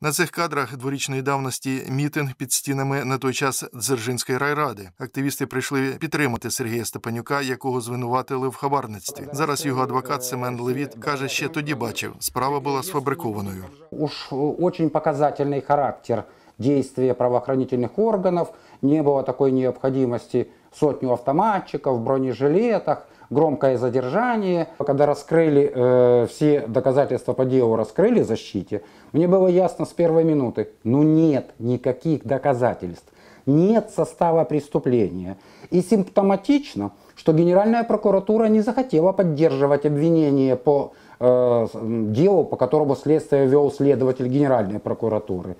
На цих кадрах дворічної давності мітинг під стінами на той час Дзержинської райради. Активісти прийшли підтримати Сергія Степанюка, якого звинуватили в хабарництві. Зараз його адвокат Семен Левіт каже, ще тоді бачив, справа була сфабрикованою. Уж дуже показательний характер действия правоохранительных органів Не було такої необхідності сотню автоматчиків, в бронежилетах. громкое задержание. Когда раскрыли э, все доказательства по делу, раскрыли защите, мне было ясно с первой минуты, ну нет никаких доказательств, нет состава преступления. И симптоматично, что Генеральная прокуратура не захотела поддерживать обвинение по э, делу, по которому следствие вел следователь Генеральной прокуратуры.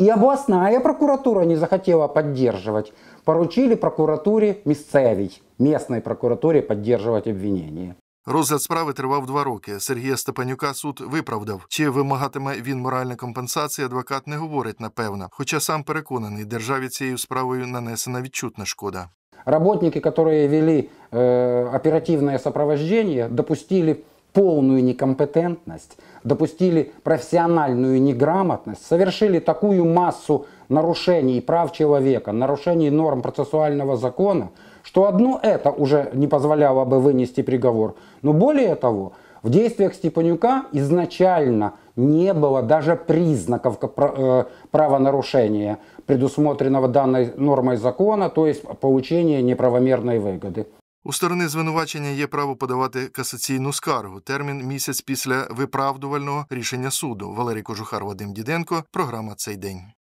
И областная прокуратура не захотела поддерживать. Поручили прокуратурі місцевій, местной прокуратурі поддерживать обвинение. Розгляд справи тривав два роки. Сергія Степанюка суд виправдав. Чи вимагатиме він моральна компенсація, адвокат не говорить напевно. Хоча сам переконаний, державі цією справою нанесена відчутна шкода. Работники, которые вели э, оперативное сопровождение, допустили полную некомпетентность, допустили профессиональную неграмотность, совершили такую массу нарушений прав человека, нарушений норм процессуального закона, что одно это уже не позволяло бы вынести приговор. Но более того, в действиях Степанюка изначально не было даже признаков э, правонарушения, предусмотренного данной нормой закона, то есть получения неправомерной выгоды. У сторони звинувачення є право подавати касаційну скаргу. Термін місяць після виправдувального рішення суду. Валерій Кожухар, Вадим Діденко. Програма цей день.